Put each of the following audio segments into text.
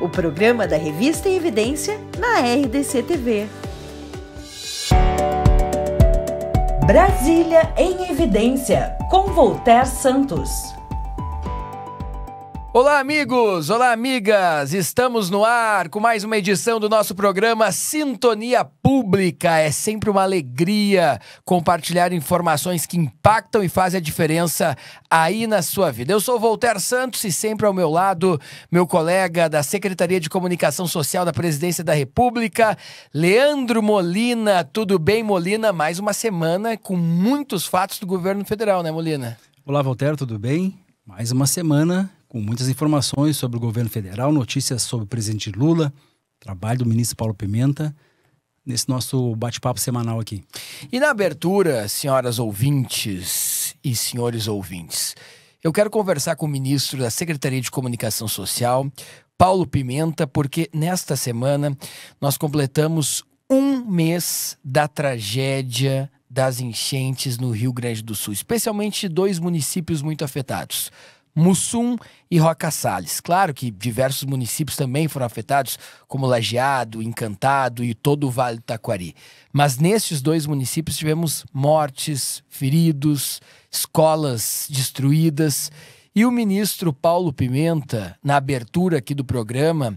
o programa da revista em Evidência na RDC TV. Brasília em Evidência, com Voltaire Santos. Olá, amigos! Olá, amigas! Estamos no ar com mais uma edição do nosso programa Sintonia Pública. É sempre uma alegria compartilhar informações que impactam e fazem a diferença aí na sua vida. Eu sou Voltaire Santos e sempre ao meu lado, meu colega da Secretaria de Comunicação Social da Presidência da República, Leandro Molina. Tudo bem, Molina? Mais uma semana com muitos fatos do governo federal, né, Molina? Olá, Voltaire, tudo bem? Mais uma semana com muitas informações sobre o governo federal, notícias sobre o presidente Lula, trabalho do ministro Paulo Pimenta, nesse nosso bate-papo semanal aqui. E na abertura, senhoras ouvintes e senhores ouvintes, eu quero conversar com o ministro da Secretaria de Comunicação Social, Paulo Pimenta, porque nesta semana nós completamos um mês da tragédia das enchentes no Rio Grande do Sul, especialmente dois municípios muito afetados, Mussum e Roca Salles. Claro que diversos municípios também foram afetados, como Lajeado, Encantado e todo o Vale do Taquari. Mas nestes dois municípios tivemos mortes, feridos, escolas destruídas. E o ministro Paulo Pimenta, na abertura aqui do programa,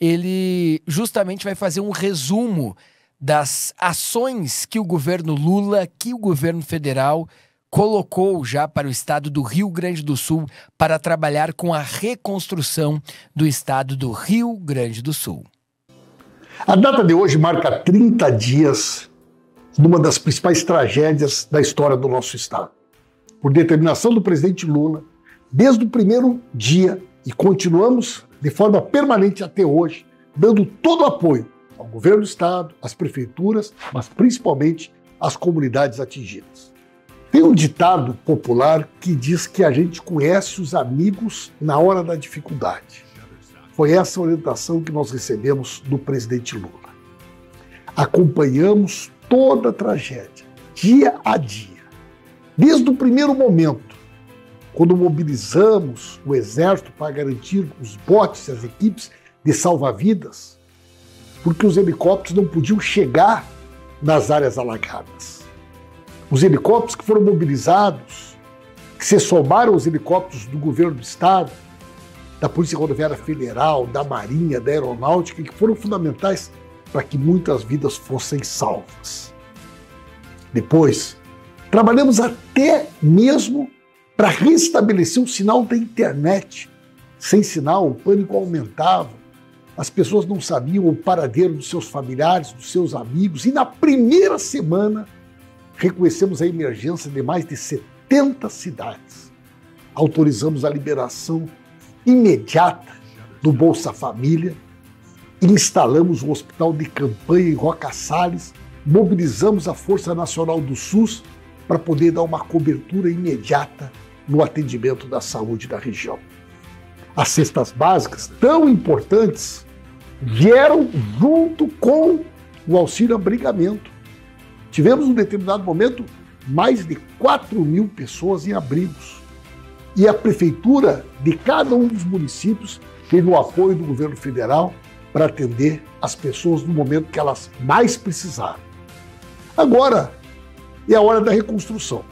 ele justamente vai fazer um resumo das ações que o governo Lula, que o governo federal colocou já para o estado do Rio Grande do Sul para trabalhar com a reconstrução do estado do Rio Grande do Sul. A data de hoje marca 30 dias de uma das principais tragédias da história do nosso estado. Por determinação do presidente Lula, desde o primeiro dia e continuamos de forma permanente até hoje, dando todo o apoio ao governo do estado, às prefeituras, mas principalmente às comunidades atingidas. Tem um ditado popular que diz que a gente conhece os amigos na hora da dificuldade. Foi essa orientação que nós recebemos do presidente Lula. Acompanhamos toda a tragédia, dia a dia. Desde o primeiro momento, quando mobilizamos o exército para garantir os botes e as equipes de salva-vidas, porque os helicópteros não podiam chegar nas áreas alagadas os helicópteros que foram mobilizados, que se somaram aos helicópteros do governo do Estado, da Polícia Rodoviária Federal, da Marinha, da Aeronáutica, que foram fundamentais para que muitas vidas fossem salvas. Depois, trabalhamos até mesmo para restabelecer o sinal da internet. Sem sinal, o pânico aumentava. As pessoas não sabiam o paradeiro dos seus familiares, dos seus amigos, e na primeira semana reconhecemos a emergência de mais de 70 cidades. Autorizamos a liberação imediata do Bolsa Família, instalamos um hospital de campanha em Roca Salles, mobilizamos a Força Nacional do SUS para poder dar uma cobertura imediata no atendimento da saúde da região. As cestas básicas, tão importantes, vieram junto com o auxílio abrigamento Tivemos, um determinado momento, mais de 4 mil pessoas em abrigos. E a prefeitura de cada um dos municípios teve o apoio do governo federal para atender as pessoas no momento que elas mais precisaram. Agora é a hora da reconstrução.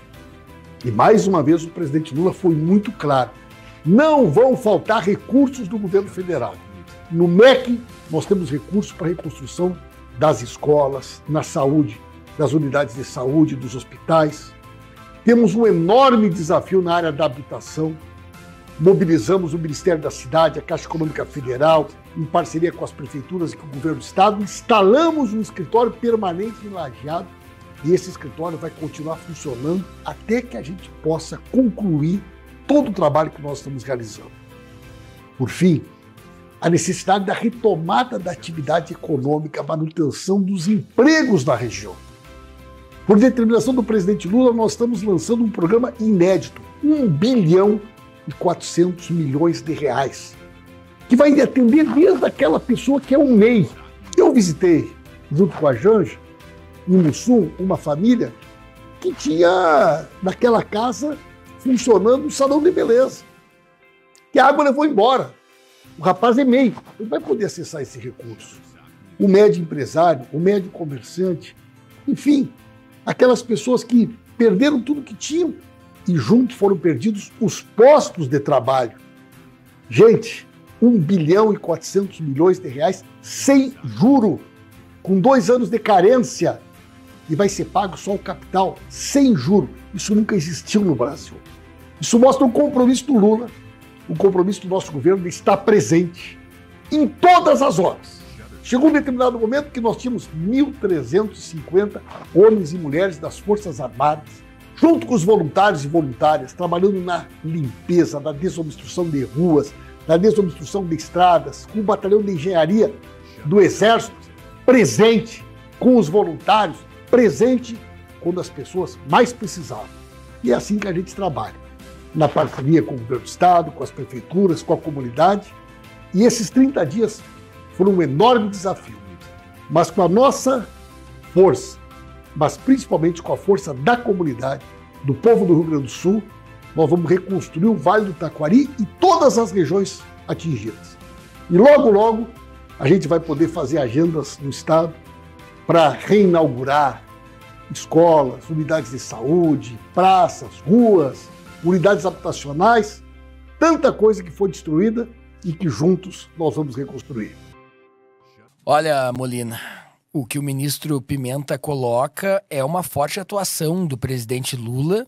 E mais uma vez o presidente Lula foi muito claro: não vão faltar recursos do governo federal. No MEC, nós temos recursos para a reconstrução das escolas, na saúde, das unidades de saúde, dos hospitais. Temos um enorme desafio na área da habitação. Mobilizamos o Ministério da Cidade, a Caixa Econômica Federal, em parceria com as prefeituras e com o governo do estado, instalamos um escritório permanente em Lajeado e esse escritório vai continuar funcionando até que a gente possa concluir todo o trabalho que nós estamos realizando. Por fim, a necessidade da retomada da atividade econômica, manutenção dos empregos na região. Por determinação do presidente Lula, nós estamos lançando um programa inédito, 1 bilhão e 400 milhões de reais, que vai atender desde aquela pessoa que é o MEI. Eu visitei, junto com a Janja, em Mussum, uma família que tinha naquela casa funcionando um salão de beleza, que a água levou embora. O rapaz é MEI, ele vai poder acessar esse recurso. O médio empresário, o médio comerciante, enfim, aquelas pessoas que perderam tudo que tinham e junto foram perdidos os postos de trabalho. Gente, 1 bilhão e 400 milhões de reais sem juro, com dois anos de carência, e vai ser pago só o capital, sem juro. Isso nunca existiu no Brasil. Isso mostra um compromisso do Lula, um compromisso do nosso governo de estar presente em todas as horas. Chegou um determinado momento que nós tínhamos 1.350 homens e mulheres das Forças Armadas, junto com os voluntários e voluntárias, trabalhando na limpeza, na desobstrução de ruas, na desobstrução de estradas, com o batalhão de engenharia do Exército presente, com os voluntários presente quando as pessoas mais precisavam. E é assim que a gente trabalha, na parceria com o governo do Estado, com as prefeituras, com a comunidade. E esses 30 dias por um enorme desafio, mas com a nossa força, mas principalmente com a força da comunidade, do povo do Rio Grande do Sul, nós vamos reconstruir o Vale do Taquari e todas as regiões atingidas. E logo, logo, a gente vai poder fazer agendas no Estado para reinaugurar escolas, unidades de saúde, praças, ruas, unidades habitacionais, tanta coisa que foi destruída e que juntos nós vamos reconstruir. Olha, Molina, o que o ministro Pimenta coloca é uma forte atuação do presidente Lula,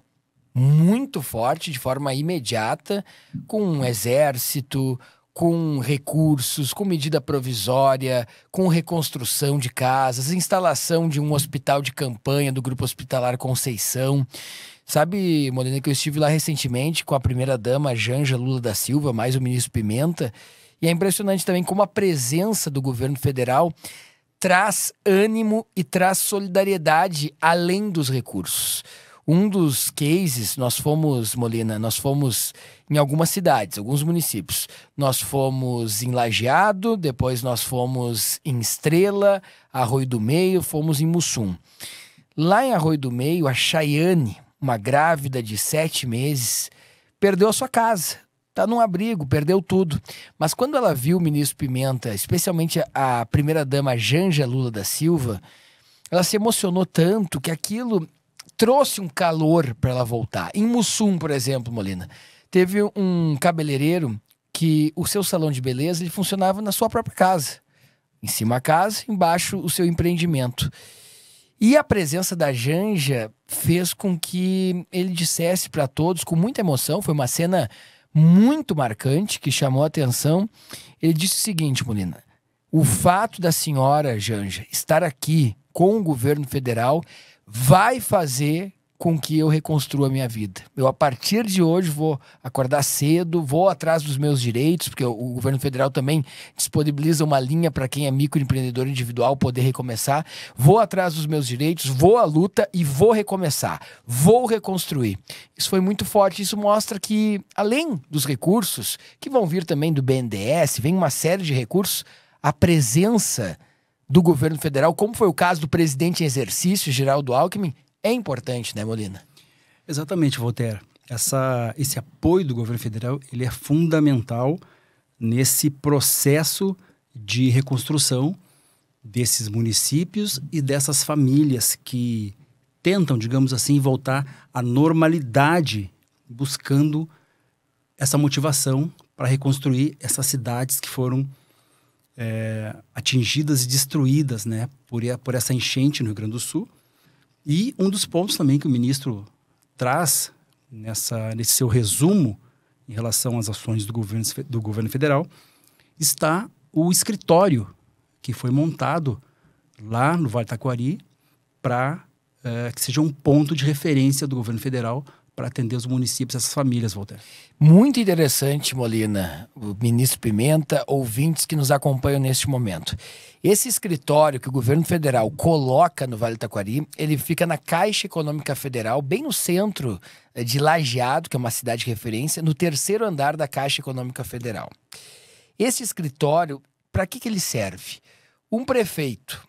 muito forte, de forma imediata, com um exército, com recursos, com medida provisória, com reconstrução de casas, instalação de um hospital de campanha do Grupo Hospitalar Conceição. Sabe, Molina, que eu estive lá recentemente com a primeira-dama Janja Lula da Silva, mais o ministro Pimenta, e é impressionante também como a presença do governo federal traz ânimo e traz solidariedade além dos recursos. Um dos cases, nós fomos, Molina, nós fomos em algumas cidades, alguns municípios. Nós fomos em Lajeado, depois nós fomos em Estrela, Arroio do Meio, fomos em Mussum. Lá em Arroio do Meio, a Chaiane, uma grávida de sete meses, perdeu a sua casa tá num abrigo, perdeu tudo. Mas quando ela viu o ministro Pimenta, especialmente a primeira-dama Janja Lula da Silva, ela se emocionou tanto que aquilo trouxe um calor para ela voltar. Em Mussum, por exemplo, Molina, teve um cabeleireiro que o seu salão de beleza ele funcionava na sua própria casa. Em cima a casa, embaixo o seu empreendimento. E a presença da Janja fez com que ele dissesse para todos, com muita emoção, foi uma cena muito marcante que chamou a atenção. Ele disse o seguinte, Molina: o fato da senhora Janja estar aqui com o governo federal vai fazer com que eu reconstruo a minha vida. Eu, a partir de hoje, vou acordar cedo, vou atrás dos meus direitos, porque o governo federal também disponibiliza uma linha para quem é microempreendedor individual poder recomeçar. Vou atrás dos meus direitos, vou à luta e vou recomeçar, vou reconstruir. Isso foi muito forte. Isso mostra que, além dos recursos, que vão vir também do BNDES, vem uma série de recursos, a presença do governo federal, como foi o caso do presidente em exercício, Geraldo Alckmin, é importante, né, Molina? Exatamente, Voltaire. Essa, esse apoio do governo federal ele é fundamental nesse processo de reconstrução desses municípios e dessas famílias que tentam, digamos assim, voltar à normalidade, buscando essa motivação para reconstruir essas cidades que foram é, atingidas e destruídas né, por, por essa enchente no Rio Grande do Sul e um dos pontos também que o ministro traz nessa, nesse seu resumo em relação às ações do governo, do governo federal está o escritório que foi montado lá no Vale Taquari para é, eh, que seja um ponto de referência do governo federal para atender os municípios, essas famílias, Walter. Muito interessante, Molina, o ministro Pimenta, ouvintes que nos acompanham neste momento. Esse escritório que o governo federal coloca no Vale do Taquari, ele fica na Caixa Econômica Federal, bem no centro eh, de Lajeado, que é uma cidade de referência, no terceiro andar da Caixa Econômica Federal. Esse escritório, para que, que ele serve? Um prefeito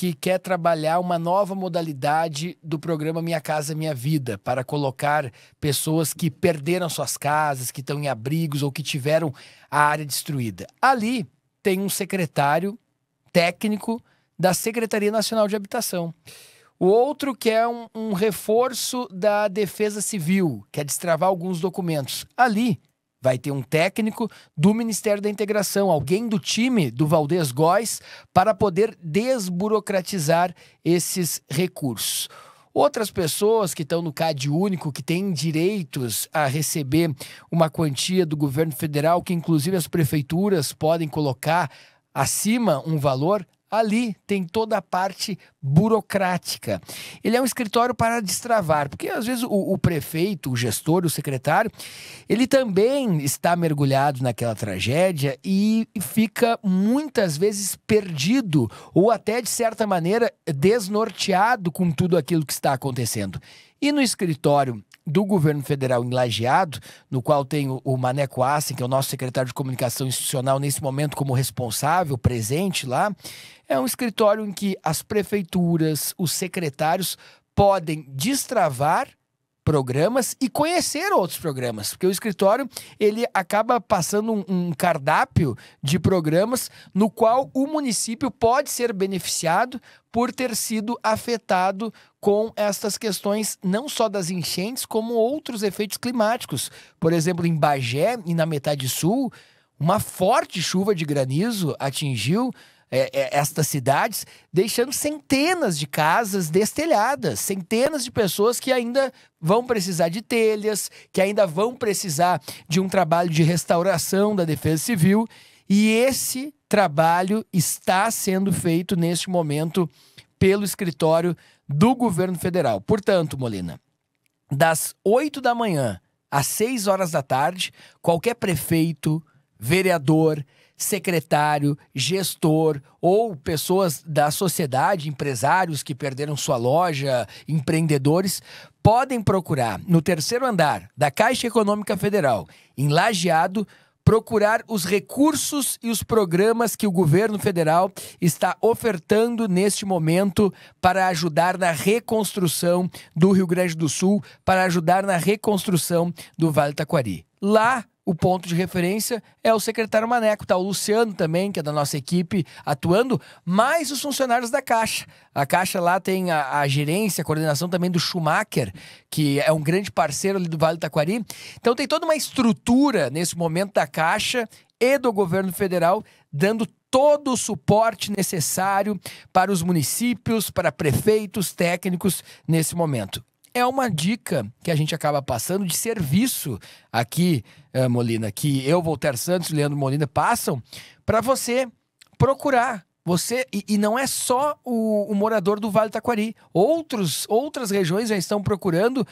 que quer trabalhar uma nova modalidade do programa Minha Casa Minha Vida, para colocar pessoas que perderam suas casas, que estão em abrigos ou que tiveram a área destruída. Ali tem um secretário técnico da Secretaria Nacional de Habitação. O outro que é um, um reforço da Defesa Civil, quer é destravar alguns documentos. Ali Vai ter um técnico do Ministério da Integração, alguém do time do Valdez Góes, para poder desburocratizar esses recursos. Outras pessoas que estão no CAD único, que têm direitos a receber uma quantia do governo federal, que inclusive as prefeituras podem colocar acima um valor, Ali tem toda a parte burocrática. Ele é um escritório para destravar, porque às vezes o, o, prefeito, o gestor, o secretário, ele também está mergulhado naquela tragédia e fica muitas vezes perdido ou até de certa maneira desnorteado com tudo aquilo que está acontecendo. E no escritório do governo federal em Lajeado, no qual tem o Maneco Assen, que é o nosso secretário de comunicação institucional nesse momento como responsável, presente lá, é um escritório em que as prefeituras, os secretários podem destravar programas e conhecer outros programas, porque o escritório ele acaba passando um, um, cardápio de programas no qual o município pode ser beneficiado por ter sido afetado com estas questões não só das enchentes como outros efeitos climáticos, por exemplo em Bagé e na metade sul uma forte chuva de granizo atingiu é, é, estas cidades, deixando centenas de casas destelhadas, centenas de pessoas que ainda vão precisar de telhas, que ainda vão precisar de um trabalho de restauração da Defesa Civil. E esse trabalho está sendo feito neste momento pelo escritório do governo federal. Portanto, Molina, das 8 da manhã às 6 horas da tarde, qualquer prefeito, vereador, secretário, gestor ou pessoas da sociedade, empresários que perderam sua loja, empreendedores, podem procurar no terceiro andar da Caixa Econômica Federal, em Lajeado, procurar os recursos e os programas que o governo federal está ofertando neste momento para ajudar na reconstrução do Rio Grande do Sul, para ajudar na reconstrução do Vale Taquari. Lá o ponto de referência é o secretário Maneco, tá? O Luciano também, que é da nossa equipe atuando, mais os funcionários da Caixa. A Caixa lá tem a, a gerência, a coordenação também do Schumacher, que é um grande parceiro ali do Vale do Taquari. Então tem toda uma estrutura nesse momento da Caixa e do governo federal dando todo o suporte necessário para os municípios, para prefeitos, técnicos nesse momento é uma dica que a gente acaba passando de serviço aqui, eh, Molina, que eu, Voltaire Santos e Leandro Molina passam para você procurar. Você e, e não é só o, o, morador do Vale Taquari. Outros, outras regiões já estão procurando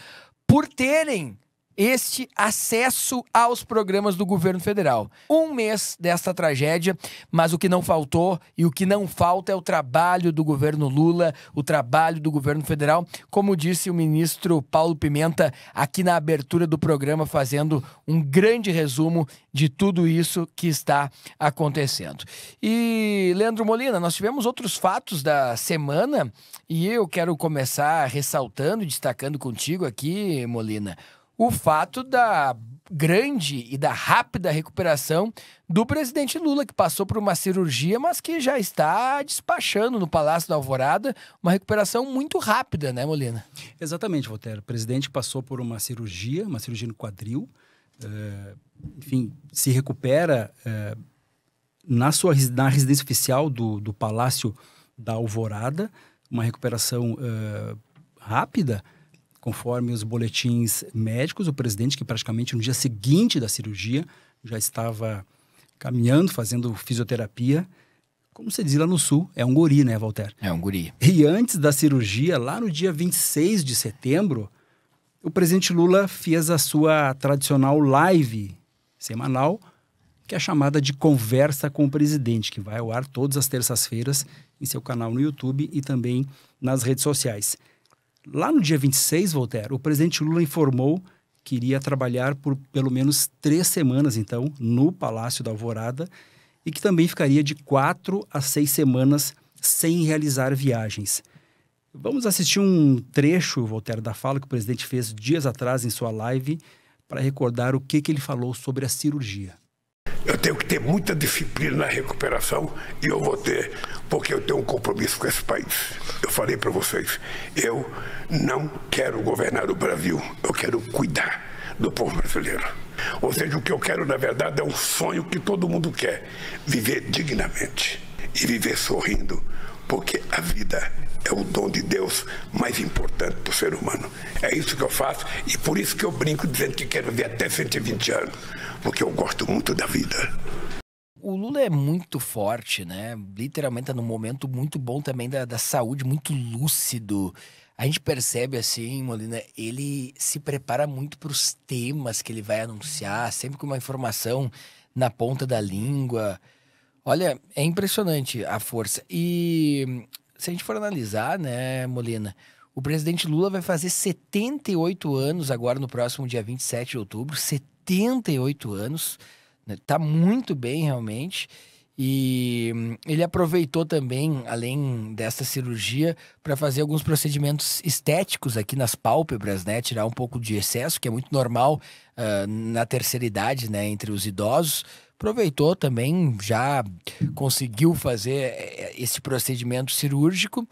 por terem este acesso aos programas do governo federal. Um mês desta tragédia, mas o que não faltou e o que não falta é o trabalho do governo Lula, o trabalho do governo federal, como disse o ministro Paulo Pimenta aqui na abertura do programa, fazendo um grande resumo de tudo isso que está acontecendo. E, Leandro Molina, nós tivemos outros fatos da semana e eu quero começar ressaltando e destacando contigo aqui, Molina, o fato da grande e da rápida recuperação do presidente Lula, que passou por uma cirurgia, mas que já está despachando no Palácio da Alvorada, uma recuperação muito rápida, né, Molina? Exatamente, Voltaire. O presidente passou por uma cirurgia, uma cirurgia no quadril, é, enfim, se recupera é, na sua na residência oficial do, do Palácio da Alvorada, uma recuperação é, rápida, Conforme os boletins médicos, o presidente, que praticamente no dia seguinte da cirurgia já estava caminhando, fazendo fisioterapia, como se diz lá no sul, é um guri, né, Walter? É um guri. E antes da cirurgia, lá no dia 26 de setembro, o presidente Lula fez a sua tradicional live semanal, que é chamada de Conversa com o Presidente, que vai ao ar todas as terças-feiras em seu canal no YouTube e também nas redes sociais. Lá no dia 26, Voltaire, o presidente Lula informou que iria trabalhar por pelo menos três semanas, então, no Palácio da Alvorada e que também ficaria de quatro a seis semanas sem realizar viagens. Vamos assistir um trecho, Voltaire, da fala que o presidente fez dias atrás em sua live para recordar o que, que ele falou sobre a cirurgia. Eu tenho que ter muita disciplina na recuperação e eu vou ter, porque eu tenho um compromisso com esse país. Eu falei para vocês, eu não quero governar o Brasil, eu quero cuidar do povo brasileiro. Ou seja, o que eu quero, na verdade, é um sonho que todo mundo quer: viver dignamente e viver sorrindo, porque a vida é o dom de Deus mais importante do ser humano. É isso que eu faço e por isso que eu brinco dizendo que quero viver até 120 anos porque eu gosto muito da vida. O Lula é muito forte, né? Literalmente tá num momento muito bom também da, da saúde, muito lúcido. A gente percebe assim, Molina, ele se prepara muito para os temas que ele vai anunciar, sempre com uma informação na ponta da língua. Olha, é impressionante a força. E hum, se a gente for analisar, né, Molina, o presidente Lula vai fazer 78 anos agora no próximo dia 27 de outubro, 78 anos. Né? Tá muito bem realmente. E hum, ele aproveitou também, além dessa cirurgia, para fazer alguns procedimentos estéticos aqui nas pálpebras, né? Tirar um pouco de excesso, que é muito normal uh, na terceira idade, né? Entre os idosos. Aproveitou também, já conseguiu fazer eh, esse procedimento cirúrgico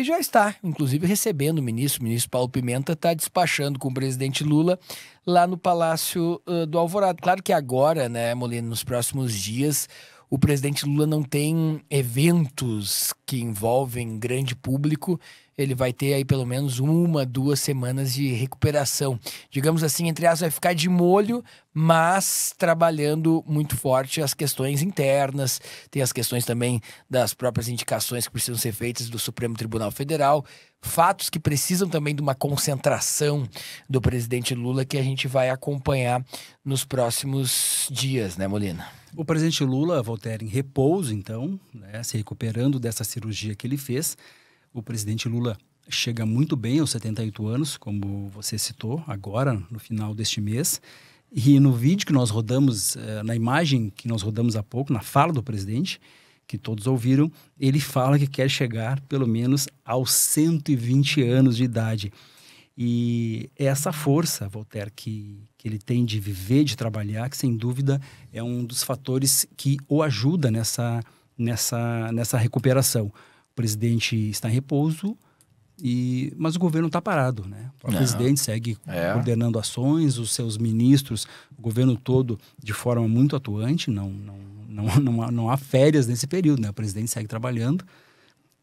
e já está, inclusive, recebendo o ministro. O ministro Paulo Pimenta está despachando com o presidente Lula lá no Palácio uh, do Alvorada. Claro que agora, né, Molina, nos próximos dias, o presidente Lula não tem eventos que envolvem grande público ele vai ter aí pelo menos uma, duas semanas de recuperação. Digamos assim, entre aspas, vai ficar de molho, mas trabalhando muito forte as questões internas, tem as questões também das próprias indicações que precisam ser feitas do Supremo Tribunal Federal, fatos que precisam também de uma concentração do presidente Lula que a gente vai acompanhar nos próximos dias, né, Molina? O presidente Lula, Voltaire, em repouso, então, né, se recuperando dessa cirurgia que ele fez o presidente Lula chega muito bem aos 78 anos, como você citou, agora, no final deste mês. E no vídeo que nós rodamos, eh, na imagem que nós rodamos há pouco, na fala do presidente, que todos ouviram, ele fala que quer chegar pelo menos aos 120 anos de idade. E é essa força, Voltaire, que, que ele tem de viver, de trabalhar, que sem dúvida é um dos fatores que o ajuda nessa, nessa, nessa recuperação presidente está em repouso, e, mas o governo está parado, né? O é. presidente segue é. coordenando ações, os seus ministros, o governo todo de forma muito atuante, não, não, não, não, há, não há férias nesse período, né? O presidente segue trabalhando,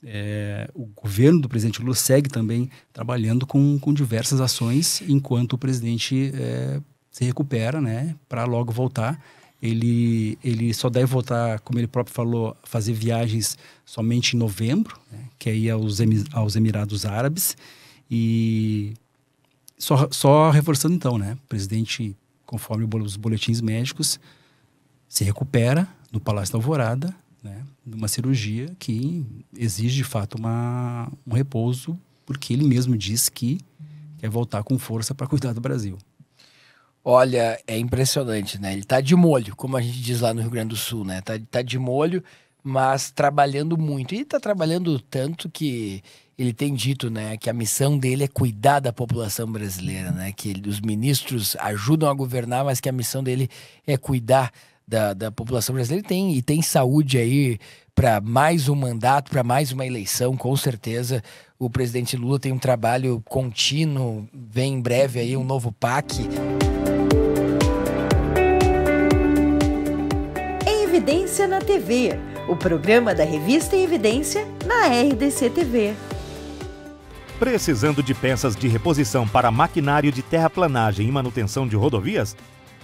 é, o governo do presidente Lula segue também trabalhando com, com diversas ações enquanto o presidente é, se recupera, né? Para logo voltar ele, ele só deve voltar, como ele próprio falou, fazer viagens somente em novembro, né? que aí é aos, aos Emirados Árabes. E só, só reforçando então, né? O presidente, conforme os boletins médicos, se recupera no Palácio da Alvorada, né? Numa cirurgia que exige de fato uma, um repouso, porque ele mesmo diz que quer voltar com força para cuidar do Brasil. Olha, é impressionante, né? Ele tá de molho, como a gente diz lá no Rio Grande do Sul, né? Tá, tá de molho, mas trabalhando muito. E tá trabalhando tanto que ele tem dito, né, que a missão dele é cuidar da população brasileira, né? Que ele, os ministros ajudam a governar, mas que a missão dele é cuidar da, da população brasileira. E tem, e tem saúde aí para mais um mandato, para mais uma eleição, com certeza. O presidente Lula tem um trabalho contínuo, vem em breve aí um novo PAC. Evidência na TV, o programa da revista Evidência na RDC TV. Precisando de peças de reposição para maquinário de terraplanagem e manutenção de rodovias?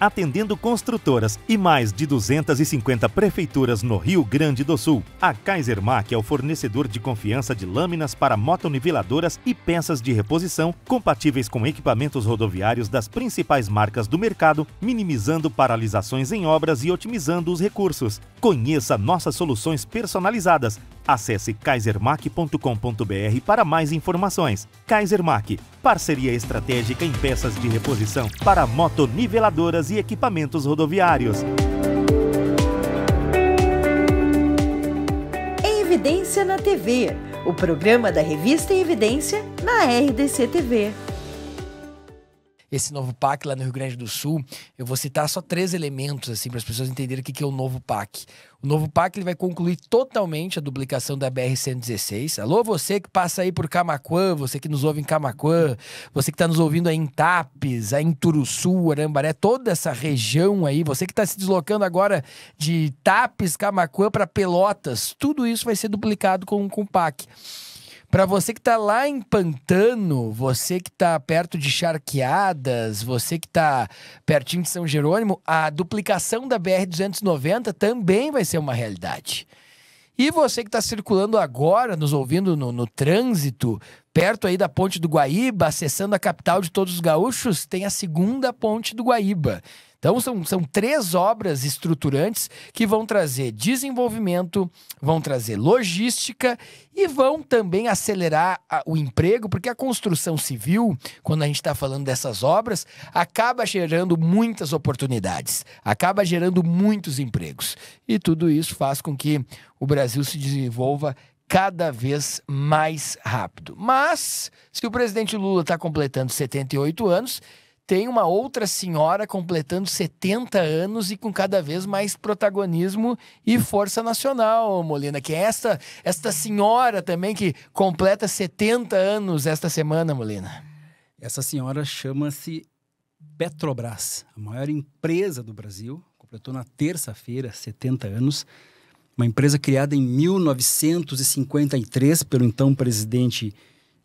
atendendo construtoras e mais de 250 prefeituras no Rio Grande do Sul. A Kaiser Mac é o fornecedor de confiança de lâminas para motoniveladoras e peças de reposição compatíveis com equipamentos rodoviários das principais marcas do mercado, minimizando paralisações em obras e otimizando os recursos. Conheça nossas soluções personalizadas Acesse KaiserMac.com.br para mais informações. KaiserMac, parceria estratégica em peças de reposição para motoniveladoras e equipamentos rodoviários. Em Evidência na TV, o programa da revista Evidência na RDC TV esse novo PAC lá no Rio Grande do Sul, eu vou citar só três elementos, assim, para as pessoas entenderem o que, que é o novo PAC. O novo PAC ele vai concluir totalmente a duplicação da BR-116. Alô, você que passa aí por Camacuã, você que nos ouve em Camacuã, você que está nos ouvindo aí em Tapes, aí em Turuçu, Arambaré, toda essa região aí, você que está se deslocando agora de Tapes, Camacuã para Pelotas, tudo isso vai ser duplicado com, com o PAC. Para você que está lá em Pantano, você que está perto de Charqueadas, você que está pertinho de São Jerônimo, a duplicação da BR-290 também vai ser uma realidade. E você que está circulando agora, nos ouvindo no, no, trânsito, perto aí da Ponte do Guaíba, acessando a capital de todos os gaúchos, tem a segunda Ponte do Guaíba. Então, são, são três obras estruturantes que vão trazer desenvolvimento, vão trazer logística e vão também acelerar a, o emprego, porque a construção civil, quando a gente está falando dessas obras, acaba gerando muitas oportunidades, acaba gerando muitos empregos. E tudo isso faz com que o Brasil se desenvolva cada vez mais rápido. Mas, se o presidente Lula está completando 78 anos, tem uma outra senhora completando 70 anos e com cada vez mais protagonismo e força nacional, Molina, que é esta, esta senhora também que completa 70 anos esta semana, Molina. Essa senhora chama-se Petrobras, a maior empresa do Brasil, completou na terça-feira 70 anos, uma empresa criada em 1953 pelo então presidente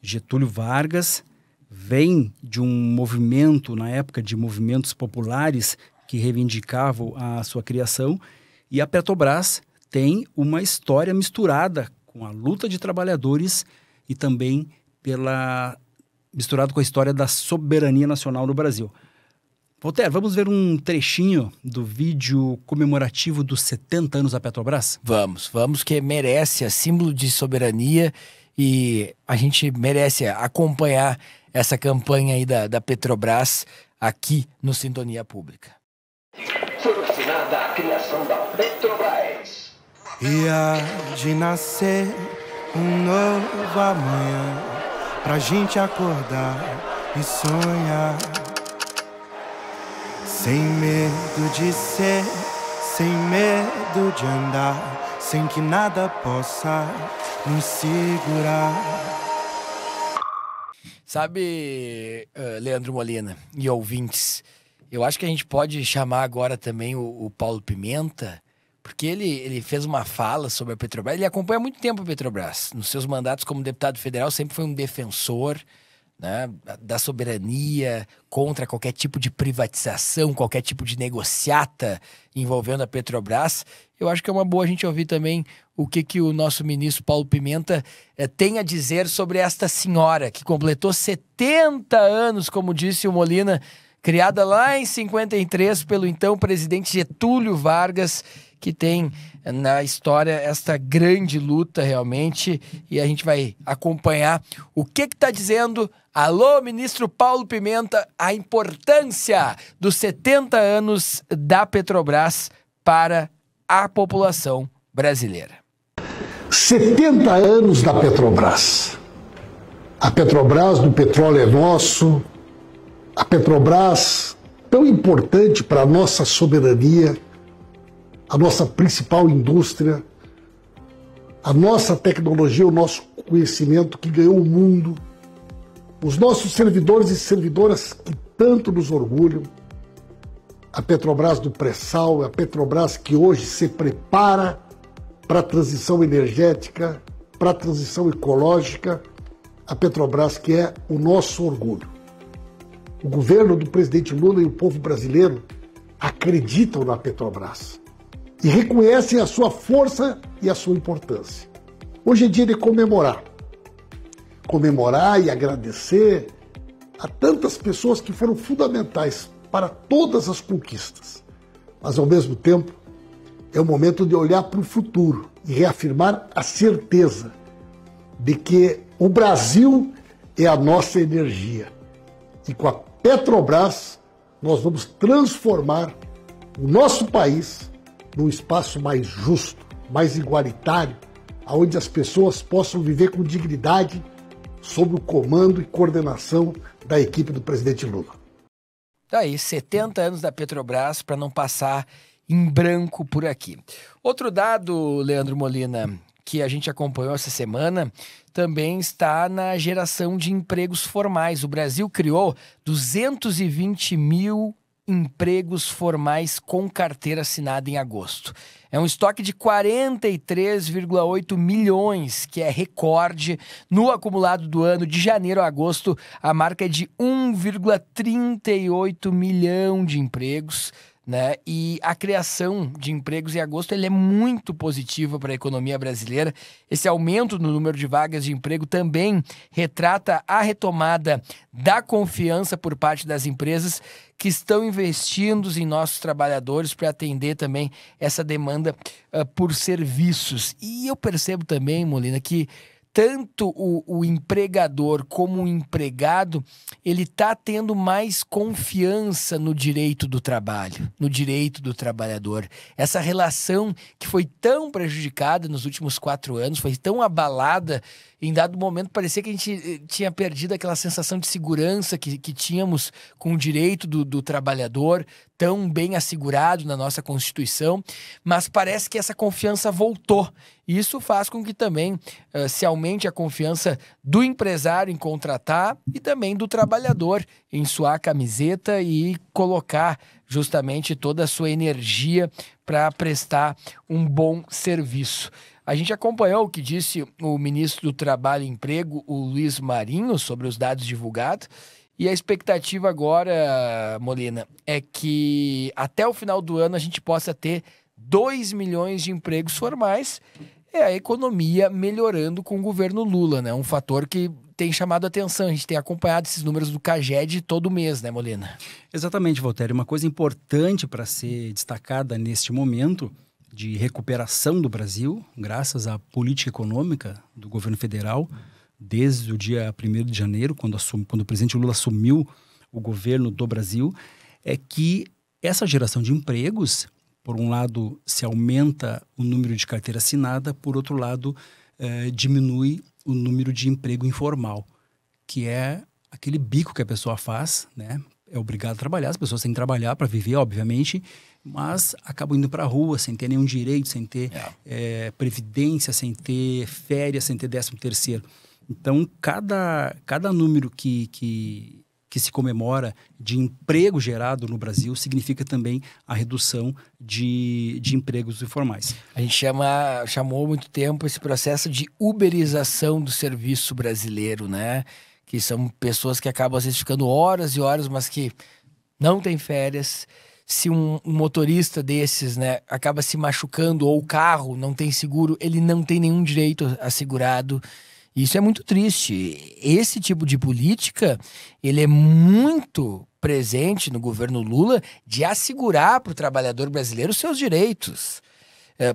Getúlio Vargas vem de um movimento, na época, de movimentos populares que reivindicavam a sua criação. E a Petrobras tem uma história misturada com a luta de trabalhadores e também pela misturado com a história da soberania nacional no Brasil. Voltaire, vamos ver um trechinho do vídeo comemorativo dos 70 anos da Petrobras? Vamos, vamos que merece, é símbolo de soberania e a gente merece acompanhar essa campanha aí da, da Petrobras aqui no Sintonia Pública. Subordinada a criação da Petrobras. E há de nascer um novo amanhã pra gente acordar e sonhar. Sem medo de ser, sem medo de andar, sem que nada possa nos segurar. Sabe, eh, Leandro Molina e ouvintes, eu acho que a gente pode chamar agora também o, o, Paulo Pimenta, porque ele, ele fez uma fala sobre a Petrobras. Ele acompanha muito tempo a Petrobras. Nos seus mandatos como deputado federal, sempre foi um defensor né, da soberania, contra qualquer tipo de privatização, qualquer tipo de negociata envolvendo a Petrobras. Eu acho que é uma boa a gente ouvir também o que, que o nosso ministro Paulo Pimenta eh, tem a dizer sobre esta senhora que completou 70 anos, como disse o Molina, criada lá em 53 pelo então presidente Getúlio Vargas, que tem eh, na história esta grande luta realmente e a gente vai acompanhar o que está dizendo Alô, ministro Paulo Pimenta, a importância dos 70 anos da Petrobras para a população brasileira. 70 anos da Petrobras. A Petrobras do petróleo é nosso, a Petrobras tão importante para a nossa soberania, a nossa principal indústria, a nossa tecnologia, o nosso conhecimento que ganhou o mundo os nossos servidores e servidoras que tanto nos orgulham, a Petrobras do pré-sal, a Petrobras que hoje se prepara para a transição energética, para a transição ecológica, a Petrobras que é o nosso orgulho. O governo do presidente Lula e o povo brasileiro acreditam na Petrobras e reconhecem a sua força e a sua importância. Hoje é dia de comemorar comemorar e agradecer a tantas pessoas que foram fundamentais para todas as conquistas. Mas, ao mesmo tempo, é o momento de olhar para o futuro e reafirmar a certeza de que o Brasil é a nossa energia. E com a Petrobras, nós vamos transformar o nosso país num espaço mais justo, mais igualitário, onde as pessoas possam viver com dignidade sob o comando e coordenação da equipe do presidente Lula. Daí, tá 70 anos da Petrobras para não passar em branco por aqui. Outro dado, Leandro Molina, que a gente acompanhou essa semana, também está na geração de empregos formais. O Brasil criou 220 mil empregos formais com carteira assinada em agosto. É um estoque de 43,8 milhões, que é recorde. No acumulado do ano, de janeiro a agosto, a marca é de 1,38 milhão de empregos. Né? E a criação de empregos em agosto ele é muito positiva para a economia brasileira. Esse aumento no número de vagas de emprego também retrata a retomada da confiança por parte das empresas que estão investindo em nossos trabalhadores para atender também essa demanda uh, por serviços. E eu percebo também, Molina, que tanto o, o, empregador como o empregado, ele está tendo mais confiança no direito do trabalho, no direito do trabalhador. Essa relação que foi tão prejudicada nos últimos quatro anos, foi tão abalada, em dado momento parecia que a gente eh, tinha perdido aquela sensação de segurança que, que tínhamos com o direito do, do trabalhador, tão bem assegurado na nossa Constituição, mas parece que essa confiança voltou. E isso faz com que também uh, se aumente a confiança do empresário em contratar e também do trabalhador em suar a camiseta e colocar justamente toda a sua energia para prestar um bom serviço. A gente acompanhou o que disse o ministro do Trabalho e Emprego, o Luiz Marinho, sobre os dados divulgados. E a expectativa agora, Molina, é que até o final do ano a gente possa ter 2 milhões de empregos formais é a economia melhorando com o governo Lula, né? Um fator que tem chamado a atenção. A gente tem acompanhado esses números do Caged todo mês, né, Molina? Exatamente, Valtério. Uma coisa importante para ser destacada neste momento de recuperação do Brasil, graças à política econômica do governo federal, desde o dia 1 de janeiro, quando, quando o presidente Lula assumiu o governo do Brasil, é que essa geração de empregos por um lado, se aumenta o número de carteira assinada, por outro lado, eh, diminui o número de emprego informal, que é aquele bico que a pessoa faz, né? É obrigado a trabalhar, as pessoas têm que trabalhar para viver, obviamente, mas acabam indo para a rua sem ter nenhum direito, sem ter É, eh, previdência, sem ter férias, sem ter décimo terceiro. Então, cada, cada número que, que que se comemora de emprego gerado no Brasil significa também a redução de, de empregos informais. A gente chama, chamou muito tempo esse processo de uberização do serviço brasileiro, né? Que são pessoas que acabam às vezes ficando horas e horas, mas que não têm férias, se um, um, motorista desses né, acaba se machucando ou o carro não tem seguro, ele não tem nenhum direito assegurado. Isso é muito triste. Esse tipo de política, ele é muito presente no governo Lula de assegurar para o trabalhador brasileiro os seus direitos. É,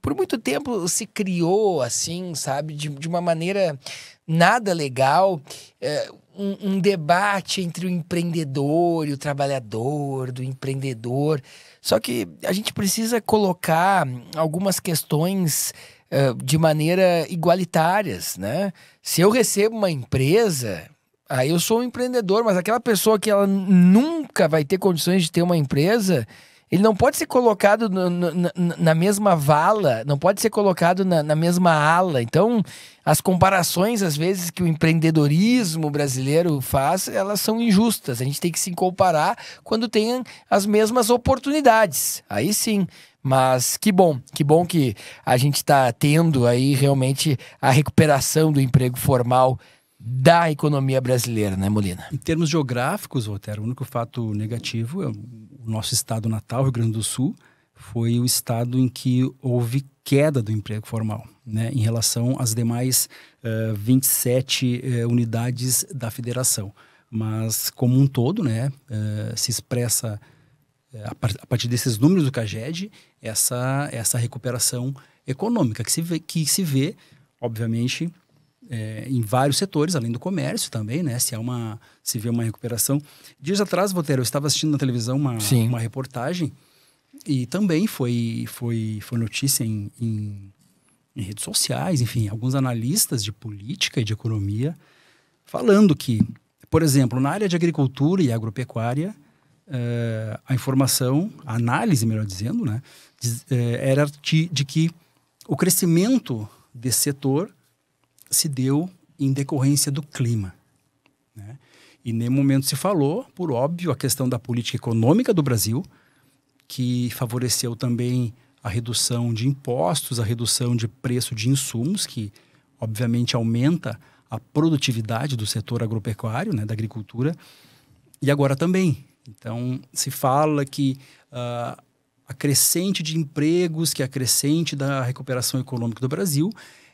por muito tempo se criou assim, sabe, de, de uma maneira nada legal, é, um, um debate entre o empreendedor e o trabalhador, do empreendedor. Só que a gente precisa colocar algumas questões de maneira igualitárias, né? Se eu recebo uma empresa, aí eu sou um empreendedor, mas aquela pessoa que ela nunca vai ter condições de ter uma empresa, ele não pode ser colocado no, no, na mesma vala, não pode ser colocado na, na, mesma ala. Então, as comparações, às vezes, que o empreendedorismo brasileiro faz, elas são injustas. A gente tem que se comparar quando tem as mesmas oportunidades. Aí sim. Mas que bom, que bom que a gente está tendo aí realmente a recuperação do emprego formal da economia brasileira, né, Molina? Em termos geográficos, Walter o único fato negativo é o nosso estado natal, Rio Grande do Sul, foi o estado em que houve queda do emprego formal, né, em relação às demais uh, 27 uh, unidades da federação. Mas, como um todo, né, uh, se expressa é, a partir desses números do CAGED, essa, essa recuperação econômica, que se vê, que se vê obviamente, é, em vários setores, além do comércio também, né? Se, há é uma, se vê uma recuperação. Dias atrás, Voltaire, eu estava assistindo na televisão uma, uma reportagem e também foi, foi, foi notícia em, em, em redes sociais, enfim, alguns analistas de política e de economia falando que, por exemplo, na área de agricultura e agropecuária, eh, a informação, a análise, melhor dizendo, né, eh, era de, de que o crescimento desse setor se deu em decorrência do clima. Né? E nem momento se falou, por óbvio, a questão da política econômica do Brasil, que favoreceu também a redução de impostos, a redução de preço de insumos, que obviamente aumenta a produtividade do setor agropecuário, né, da agricultura. E agora também então, se fala que uh, a crescente de empregos, que a crescente da recuperação econômica do Brasil,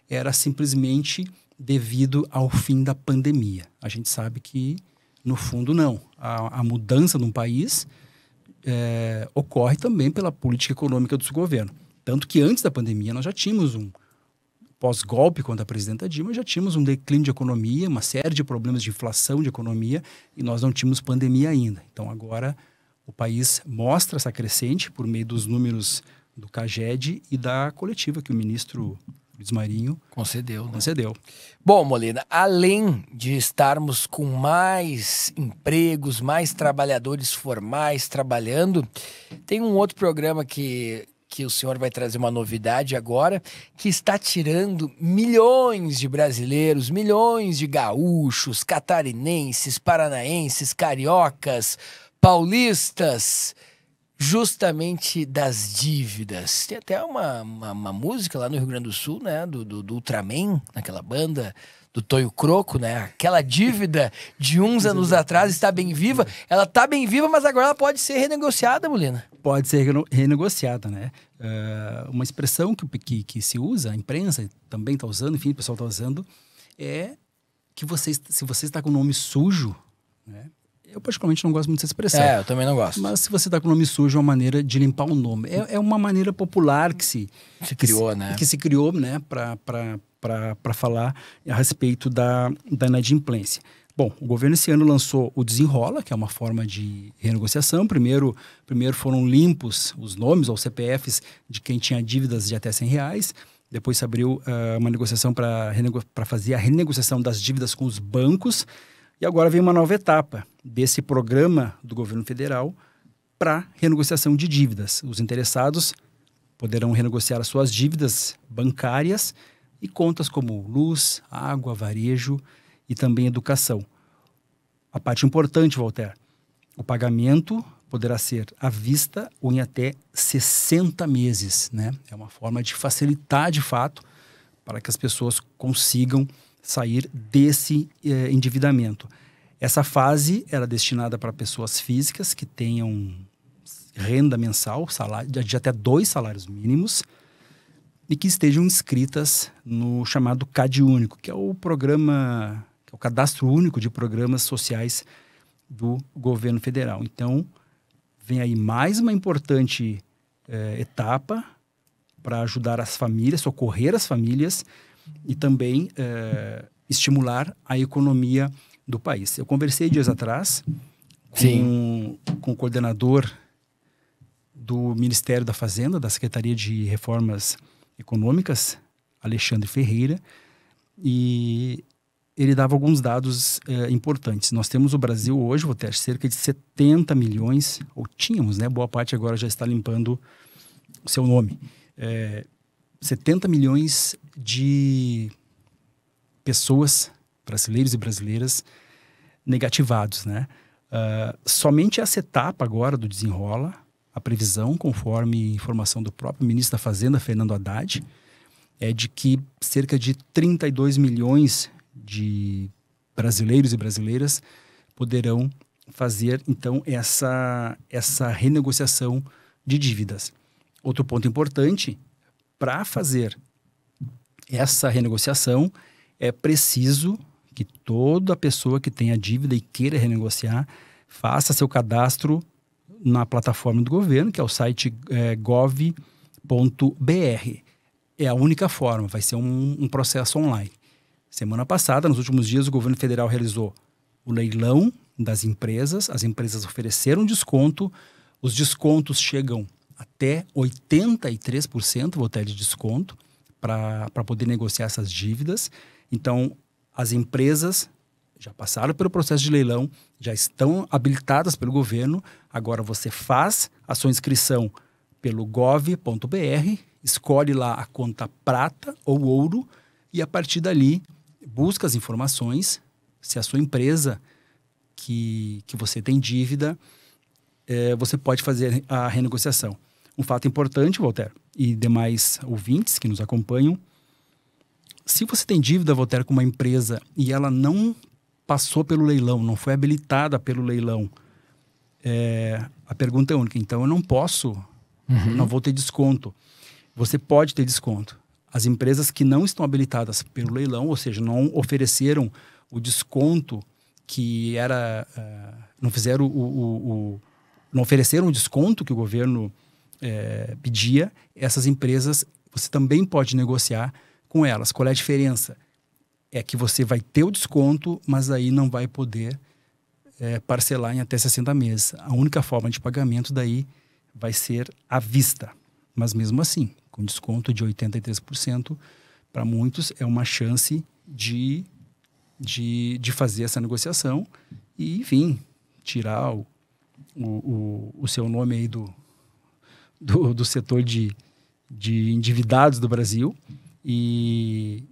era simplesmente devido ao fim da pandemia. A gente sabe que, no fundo, não. A, a mudança num país é, ocorre também pela política econômica do seu governo. Tanto que antes da pandemia nós já tínhamos um, pós-golpe contra a presidenta Dilma, já tínhamos um declínio de economia, uma série de problemas de inflação de economia e nós não tínhamos pandemia ainda. Então agora o país mostra essa crescente por meio dos números do CAGED e da coletiva que o ministro Luiz Marinho concedeu. Né? Concedeu. Bom, Molina, além de estarmos com mais empregos, mais trabalhadores formais trabalhando, tem um outro programa que que o senhor vai trazer uma novidade agora que está tirando milhões de brasileiros, milhões de gaúchos, catarinenses, paranaenses, cariocas, paulistas, justamente das dívidas. Tem até uma, uma, uma música lá no Rio Grande do Sul, né, do, do, do Ultraman, naquela banda do Toio Croco, né? Aquela dívida de uns anos atrás está bem viva. Ela está bem viva, mas agora ela pode ser renegociada, Molina. Pode ser renegociada, né? Uh, uma expressão que, que, que se usa, a imprensa também está usando, enfim, o pessoal está usando, é que você, se você está com o nome sujo, né? Eu particularmente não gosto muito dessa expressão. É, eu também não gosto. Mas se você está com o nome sujo, é uma maneira de limpar o nome. É, é uma maneira popular que se... Se que criou, se, né? Que se criou, né? Para para falar a respeito da, da inadimplência. Bom, o governo esse ano lançou o Desenrola, que é uma forma de renegociação. Primeiro, primeiro foram limpos os nomes ou CPFs de quem tinha dívidas de até 100 reais. Depois se abriu uh, uma negociação para renego fazer a renegociação das dívidas com os bancos. E agora vem uma nova etapa desse programa do governo federal para renegociação de dívidas. Os interessados poderão renegociar as suas dívidas bancárias e contas como luz, água, varejo e também educação. A parte importante, Walter, o pagamento poderá ser à vista ou em até 60 meses, né? É uma forma de facilitar, de fato, para que as pessoas consigam sair desse eh, endividamento. Essa fase era destinada para pessoas físicas que tenham renda mensal, salário de até dois salários mínimos, e que estejam inscritas no chamado CAD Único, que é o programa, é o cadastro único de programas sociais do governo federal. Então, vem aí mais uma importante eh, etapa para ajudar as famílias, socorrer as famílias e também eh, estimular a economia do país. Eu conversei dias atrás com, com o coordenador do Ministério da Fazenda, da Secretaria de Reformas Econômicas, Alexandre Ferreira, e ele dava alguns dados eh, importantes. Nós temos o Brasil hoje, vou ter cerca de 70 milhões, ou tínhamos, né? Boa parte agora já está limpando o seu nome. É, eh, 70 milhões de pessoas, brasileiros e brasileiras, negativados, né? Uh, somente essa etapa agora do desenrola, a previsão, conforme informação do próprio ministro da Fazenda, Fernando Haddad, é de que cerca de 32 milhões de brasileiros e brasileiras poderão fazer então essa essa renegociação de dívidas. Outro ponto importante para fazer essa renegociação é preciso que toda pessoa que tenha dívida e queira renegociar faça seu cadastro na plataforma do governo, que é o site é, gov.br. É a única forma, vai ser um, um processo online. Semana passada, nos últimos dias, o governo federal realizou o leilão das empresas, as empresas ofereceram desconto, os descontos chegam até 83%, vou até de desconto, para poder negociar essas dívidas. Então, as empresas já passaram pelo processo de leilão, já estão habilitadas pelo governo Agora você faz a sua inscrição pelo gov.br, escolhe lá a conta prata ou ouro e a partir dali busca as informações se a sua empresa que, que você tem dívida, é, você pode fazer a renegociação. Um fato importante, Voltaire, e demais ouvintes que nos acompanham, se você tem dívida, Voltaire, com uma empresa e ela não passou pelo leilão, não foi habilitada pelo leilão, é, a pergunta é única. Então eu não posso, uhum. não vou ter desconto. Você pode ter desconto. As empresas que não estão habilitadas pelo leilão, ou seja, não ofereceram o desconto que era, é, não fizeram o, o, o, não ofereceram o desconto que o governo é, pedia, essas empresas você também pode negociar com elas. Qual é a diferença? É que você vai ter o desconto, mas aí não vai poder é, parcelar em até 60 meses. A única forma de pagamento daí vai ser à vista. Mas mesmo assim, com desconto de 83%, para muitos é uma chance de, de, de fazer essa negociação e, enfim, tirar o, o, o seu nome aí do, do, do setor de, de endividados do Brasil e,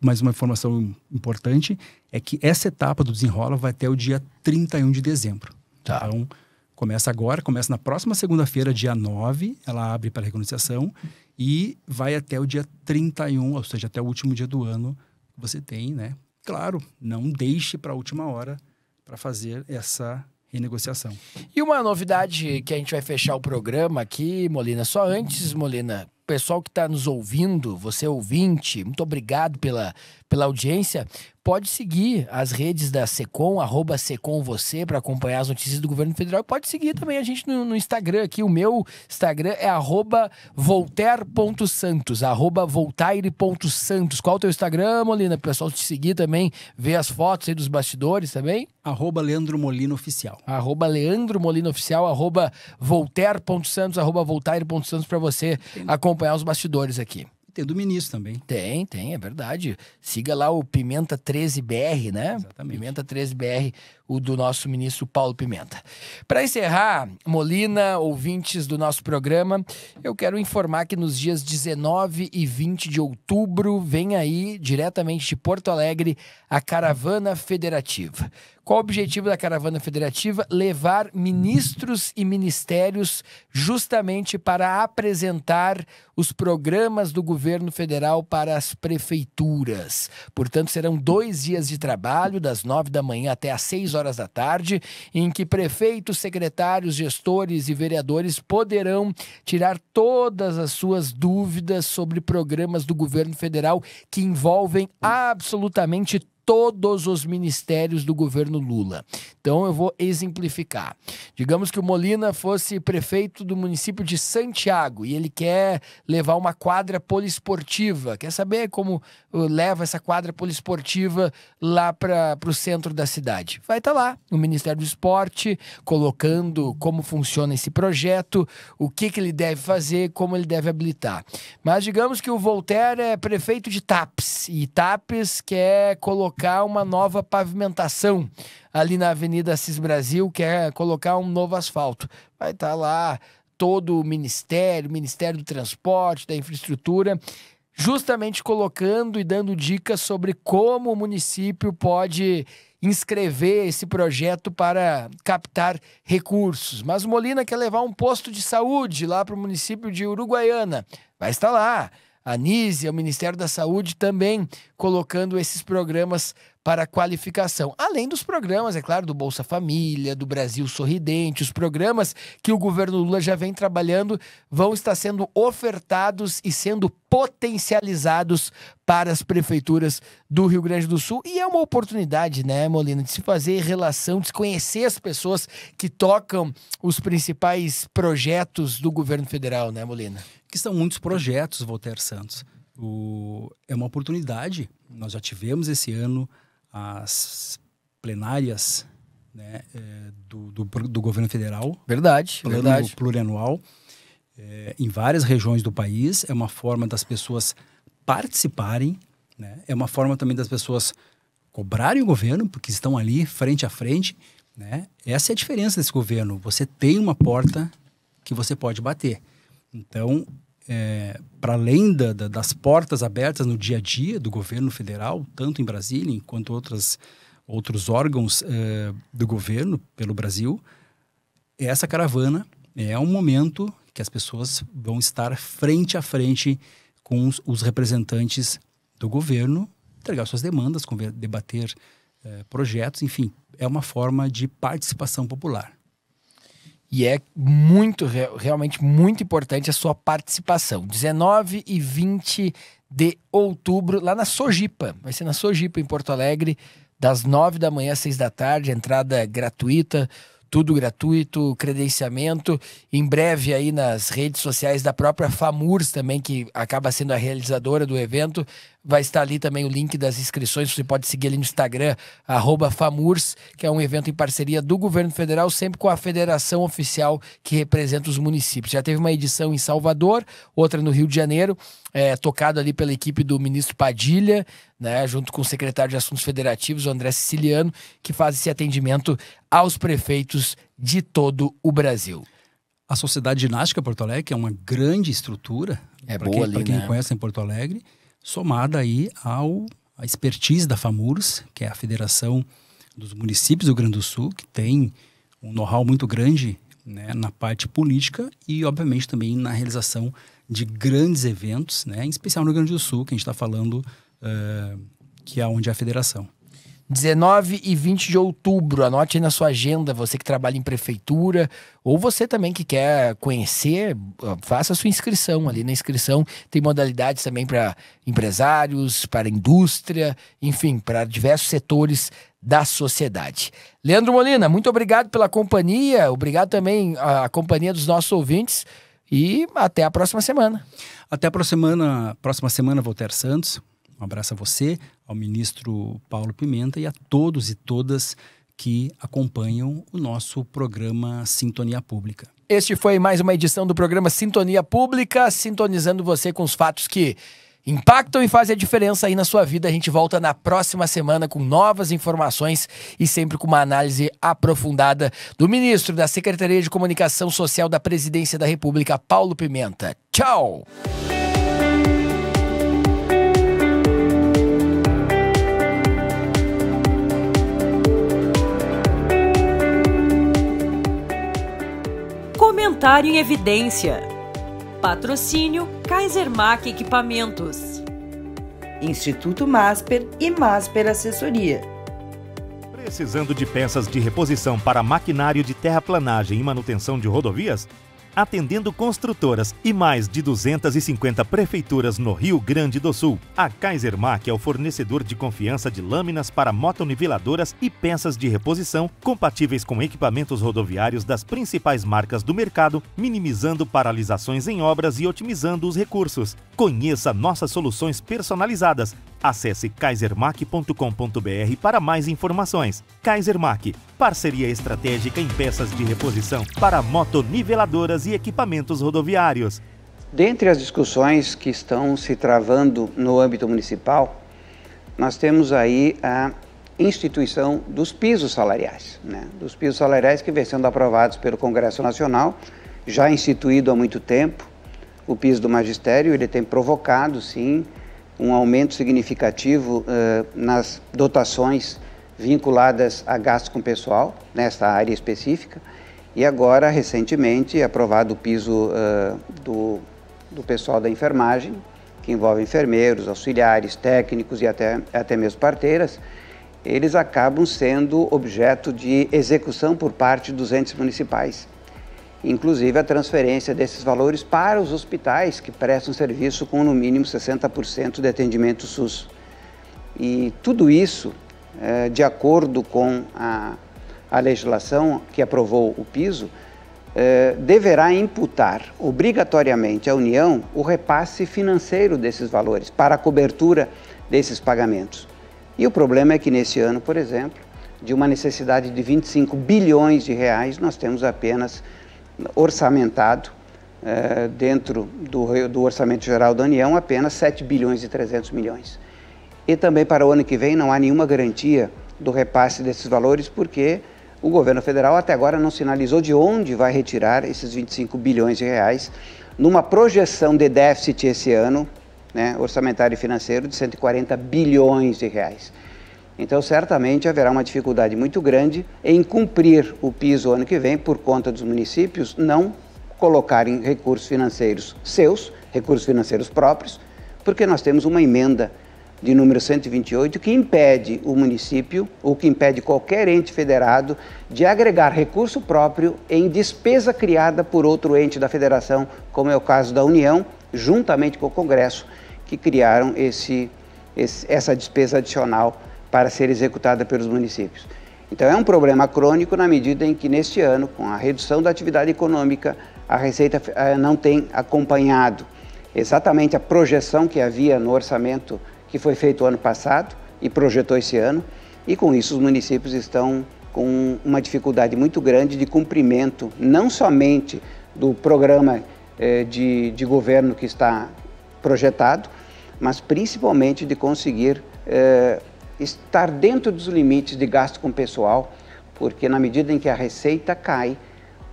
mais uma informação importante é que essa etapa do desenrola vai até o dia 31 de dezembro. Tá. Então, começa agora, começa na próxima segunda-feira, dia 9, ela abre para renegociação e vai até o dia 31, ou seja, até o último dia do ano que você tem, né? Claro, não deixe para a última hora para fazer essa renegociação. E uma novidade que a gente vai fechar o programa aqui, Molina, só antes, Molina, pessoal que está nos ouvindo, você ouvinte, muito obrigado pela, pela audiência. Pode seguir as redes da Secom, arroba Secom Você, para acompanhar as notícias do governo federal. Pode seguir também a gente no, no Instagram aqui. O meu Instagram é arroba voltaire.santos, arroba voltaire.santos. Qual é o teu Instagram, Molina? Para o pessoal te seguir também, ver as fotos aí dos bastidores também. Arroba Leandro Molina Oficial. Arroba Leandro Molina Oficial, arroba voltaire.santos, arroba voltaire.santos para você acompanhar acompanhar os bastidores aqui. Tem do ministro também. Tem, tem, é verdade. Siga lá o Pimenta 13BR, né? Exatamente. Pimenta 13BR o do nosso ministro Paulo Pimenta. Para encerrar, Molina, ouvintes do nosso programa, eu quero informar que nos dias 19 e 20 de outubro vem aí, diretamente de Porto Alegre, a Caravana Federativa. Qual o objetivo da Caravana Federativa? Levar ministros e ministérios justamente para apresentar os programas do governo federal para as prefeituras. Portanto, serão dois dias de trabalho, das nove da manhã até às seis horas horas da tarde, em que prefeitos, secretários, gestores e vereadores poderão tirar todas as suas dúvidas sobre programas do governo federal que envolvem absolutamente todos os ministérios do governo Lula. Então eu vou exemplificar. Digamos que o Molina fosse prefeito do município de Santiago e ele quer levar uma quadra poliesportiva. Quer saber como uh, leva essa quadra poliesportiva lá para o centro da cidade? Vai estar tá lá o Ministério do Esporte, colocando como funciona esse projeto, o que, que ele deve fazer, como ele deve habilitar. Mas digamos que o Voltaire é prefeito de Taps e Taps quer colocar colocar uma nova pavimentação ali na Avenida Assis Brasil, quer é colocar um novo asfalto. Vai estar tá lá todo o Ministério, Ministério do Transporte, da Infraestrutura, justamente colocando e dando dicas sobre como o município pode inscrever esse projeto para captar recursos. Mas o Molina quer levar um posto de saúde lá para o município de Uruguaiana. Vai estar lá. A Anise, o Ministério da Saúde também colocando esses programas para qualificação. Além dos programas, é claro, do Bolsa Família, do Brasil Sorridente, os programas que o governo Lula já vem trabalhando vão estar sendo ofertados e sendo potencializados para as prefeituras do Rio Grande do Sul. E é uma oportunidade, né, Molina, de se fazer relação, de se conhecer as pessoas que tocam os principais projetos do governo federal, né, Molina? que são muitos projetos Voltaire Santos. O, é uma oportunidade. Nós já tivemos esse ano as plenárias né, é, do, do, do, governo federal. Verdade, plano verdade. Plurianual. É, em várias regiões do país. É uma forma das pessoas participarem. Né? É uma forma também das pessoas cobrarem o governo, porque estão ali frente a frente. Né? Essa é a diferença desse governo. Você tem uma porta que você pode bater. Então, é, para além da, da, das portas abertas no dia a dia do governo federal, tanto em Brasília quanto outras, outros órgãos é, do governo pelo Brasil, essa caravana é um momento que as pessoas vão estar frente a frente com os, os representantes do governo, entregar suas demandas, debater é, projetos, enfim, é uma forma de participação popular. E é muito, realmente muito importante a sua participação. 19 e 20 de outubro, lá na Sojipa. Vai ser na Sojipa, em Porto Alegre, das 9 da manhã às 6 da tarde. Entrada gratuita, tudo gratuito, credenciamento. Em breve, aí nas redes sociais da própria FAMURS também, que acaba sendo a realizadora do evento, Vai estar ali também o link das inscrições. Você pode seguir ali no Instagram, FAMURS, que é um evento em parceria do governo federal, sempre com a federação oficial que representa os municípios. Já teve uma edição em Salvador, outra no Rio de Janeiro, é, tocado ali pela equipe do ministro Padilha, né, junto com o secretário de Assuntos Federativos, o André Siciliano, que faz esse atendimento aos prefeitos de todo o Brasil. A Sociedade Ginástica Porto Alegre, que é uma grande estrutura, é para quem, ali, pra quem né? conhece em Porto Alegre, somada aí ao a expertise da FAMURS, que é a Federação dos Municípios do Rio Grande do Sul, que tem um know-how muito grande né, na parte política e, obviamente, também na realização de grandes eventos, né, em especial no Rio Grande do Sul, que a gente está falando, uh, que é onde é a federação. 19 e 20 de outubro. Anote aí na sua agenda, você que trabalha em prefeitura, ou você também que quer conhecer, ah, faça a sua inscrição ali. Na inscrição tem modalidades também para empresários, para indústria, enfim, para diversos setores da sociedade. Leandro Molina, muito obrigado pela companhia, obrigado também à companhia dos nossos ouvintes e até a próxima semana. Até a próxima semana, próxima semana Voltaire Santos, um abraço a você, ao ministro Paulo Pimenta e a todos e todas que acompanham o nosso programa Sintonia Pública. Este foi mais uma edição do programa Sintonia Pública, sintonizando você com os fatos que impactam e fazem a diferença aí na sua vida. A gente volta na próxima semana com novas informações e sempre com uma análise aprofundada do ministro da Secretaria de Comunicação Social da Presidência da República, Paulo Pimenta. Tchau! comentário em Evidência. Patrocínio Kaiser Mac Equipamentos. Instituto Masper e Masper Assessoria. Precisando de peças de reposição para maquinário de terraplanagem e manutenção de rodovias? Atendendo construtoras e mais de 250 prefeituras no Rio Grande do Sul, a Kaisermack é o fornecedor de confiança de lâminas para motoniveladoras e peças de reposição compatíveis com equipamentos rodoviários das principais marcas do mercado, minimizando paralisações em obras e otimizando os recursos. Conheça nossas soluções personalizadas Acesse kaisermac.com.br para mais informações. Kaisermac, parceria estratégica em peças de reposição para motoniveladoras e equipamentos rodoviários. Dentre as discussões que estão se travando no âmbito municipal, nós temos aí a instituição dos pisos salariais, né? dos pisos salariais que vem sendo aprovados pelo Congresso Nacional, já instituído há muito tempo. O piso do magistério ele tem provocado, sim, um aumento significativo uh, nas dotações vinculadas a gastos com pessoal, nesta área específica, e agora, recentemente, é aprovado o piso uh, do, do pessoal da enfermagem, que envolve enfermeiros, auxiliares, técnicos e até, até mesmo parteiras, eles acabam sendo objeto de execução por parte dos entes municipais inclusive a transferência desses valores para os hospitais que prestam serviço com no mínimo 60% de atendimento SUS. E tudo isso, é, de acordo com a, legislação que aprovou o piso, é, deverá imputar obrigatoriamente à União o repasse financeiro desses valores para a cobertura desses pagamentos. E o problema é que nesse ano, por exemplo, de uma necessidade de 25 bilhões de reais, nós temos apenas orçamentado eh, dentro do, do Orçamento Geral da União apenas 7 bilhões e 300 milhões. E também para o ano que vem não há nenhuma garantia do repasse desses valores, porque o governo federal até agora não sinalizou de onde vai retirar esses 25 bilhões de reais numa projeção de déficit esse ano, né, orçamentário e financeiro, de 140 bilhões de reais. Então, certamente haverá uma dificuldade muito grande em cumprir o piso ano que vem por conta dos municípios não colocarem recursos financeiros seus, recursos financeiros próprios, porque nós temos uma emenda de número 128 que impede o município, ou que impede qualquer ente federado de agregar recurso próprio em despesa criada por outro ente da federação, como é o caso da União, juntamente com o Congresso, que criaram esse, esse essa despesa adicional para ser executada pelos municípios. Então é um problema crônico na medida em que neste ano, com a redução da atividade econômica, a Receita eh, não tem acompanhado exatamente a projeção que havia no orçamento que foi feito ano passado e projetou esse ano, e com isso os municípios estão com uma dificuldade muito grande de cumprimento, não somente do programa eh, de, de governo que está projetado, mas principalmente de conseguir eh, estar dentro dos limites de gasto com pessoal, porque na medida em que a receita cai,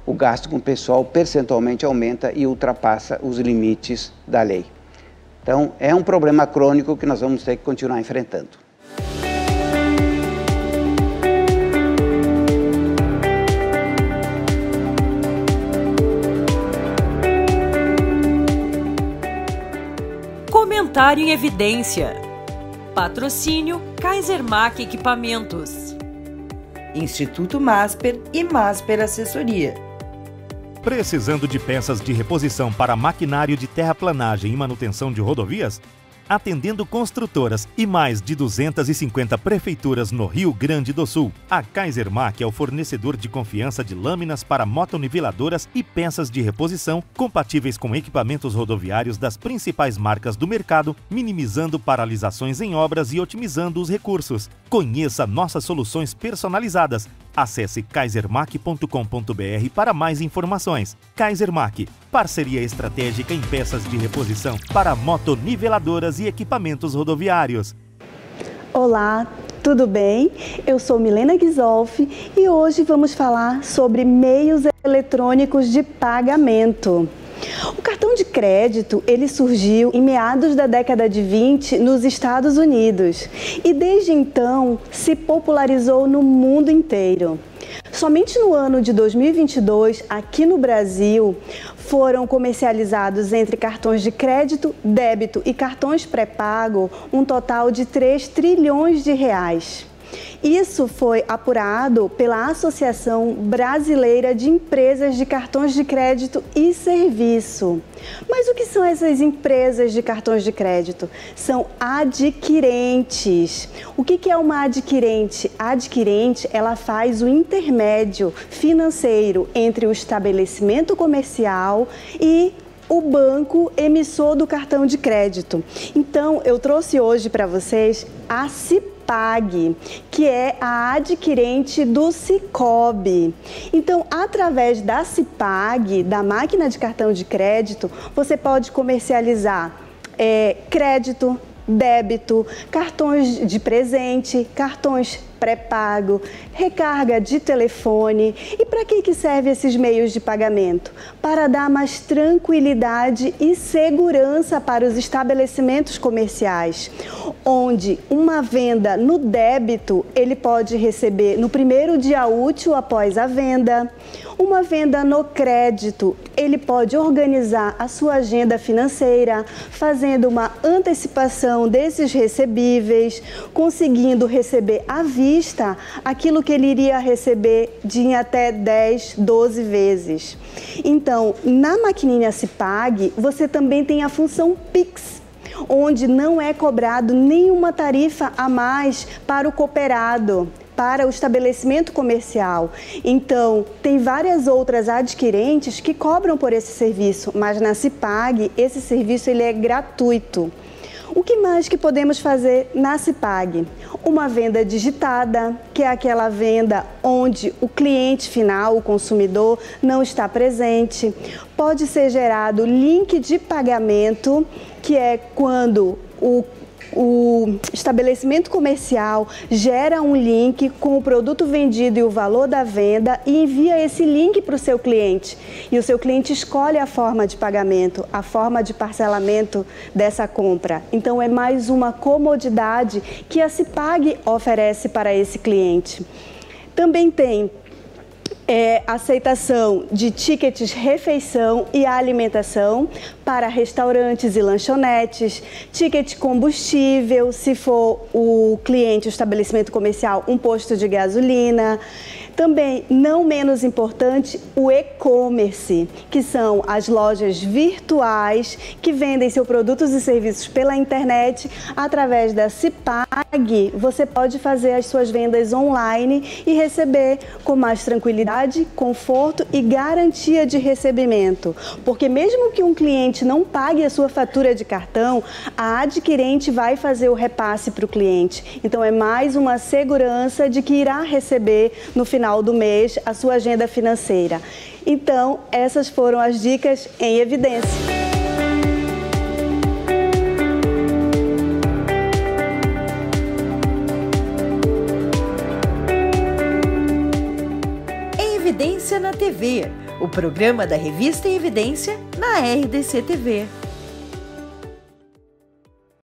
o gasto com pessoal percentualmente aumenta e ultrapassa os limites da lei. Então, é um problema crônico que nós vamos ter que continuar enfrentando. Comentário em evidência. Patrocínio Kaisermack Equipamentos, Instituto Masper e Masper Assessoria. Precisando de peças de reposição para maquinário de terraplanagem e manutenção de rodovias? atendendo construtoras e mais de 250 prefeituras no Rio Grande do Sul. A Mac é o fornecedor de confiança de lâminas para motoniveladoras e peças de reposição compatíveis com equipamentos rodoviários das principais marcas do mercado, minimizando paralisações em obras e otimizando os recursos. Conheça nossas soluções personalizadas Acesse kaisermac.com.br para mais informações. Kaisermac, parceria estratégica em peças de reposição para motoniveladoras e equipamentos rodoviários. Olá, tudo bem? Eu sou Milena Gisolfi e hoje vamos falar sobre meios eletrônicos de pagamento. O cartão de crédito, ele surgiu em meados da década de 20 nos Estados Unidos e desde então se popularizou no mundo inteiro. Somente no ano de 2022, aqui no Brasil, foram comercializados entre cartões de crédito, débito e cartões pré-pago um total de 3 trilhões de reais. Isso foi apurado pela Associação Brasileira de Empresas de Cartões de Crédito e Serviço. Mas o que são essas empresas de cartões de crédito? São adquirentes. O que é uma adquirente? A adquirente, ela faz o intermédio financeiro entre o estabelecimento comercial e o banco emissor do cartão de crédito. Então, eu trouxe hoje para vocês a CIP pag que é a adquirente do Cicob. Então, através da Cipag, da máquina de cartão de crédito, você pode comercializar é, crédito, débito, cartões de presente, cartões pré-pago, recarga de telefone. E para que, que serve esses meios de pagamento? Para dar mais tranquilidade e segurança para os estabelecimentos comerciais, onde uma venda no débito ele pode receber no primeiro dia útil após a venda, uma venda no crédito ele pode organizar a sua agenda financeira, fazendo uma antecipação desses recebíveis, conseguindo receber a vista aquilo que ele iria receber de até 10, 12 vezes. Então, na maquininha Se Pague, você também tem a função Pix, onde não é cobrado nenhuma tarifa a mais para o cooperado para o estabelecimento comercial. Então, tem várias outras adquirentes que cobram por esse serviço, mas na Cipag esse serviço ele é gratuito. O que mais que podemos fazer na Cipag? Uma venda digitada, que é aquela venda onde o cliente final, o consumidor, não está presente. Pode ser gerado link de pagamento, que é quando o o estabelecimento comercial gera um link com o produto vendido e o valor da venda e envia esse link para o seu cliente. E o seu cliente escolhe a forma de pagamento, a forma de parcelamento dessa compra. Então é mais uma comodidade que a Cipag oferece para esse cliente. Também tem é, aceitação de tickets refeição e alimentação para restaurantes e lanchonetes, ticket combustível, se for o cliente, o estabelecimento comercial, um posto de gasolina, também, não menos importante, o e-commerce, que são as lojas virtuais que vendem seus produtos e serviços pela internet. Através da Cipag, você pode fazer as suas vendas online e receber com mais tranquilidade, conforto e garantia de recebimento. Porque mesmo que um cliente não pague a sua fatura de cartão, a adquirente vai fazer o repasse para o cliente. Então é mais uma segurança de que irá receber no final final do mês a sua agenda financeira. Então, essas foram as dicas em evidência. Em Evidência na TV, o programa da revista Em Evidência na RDC TV.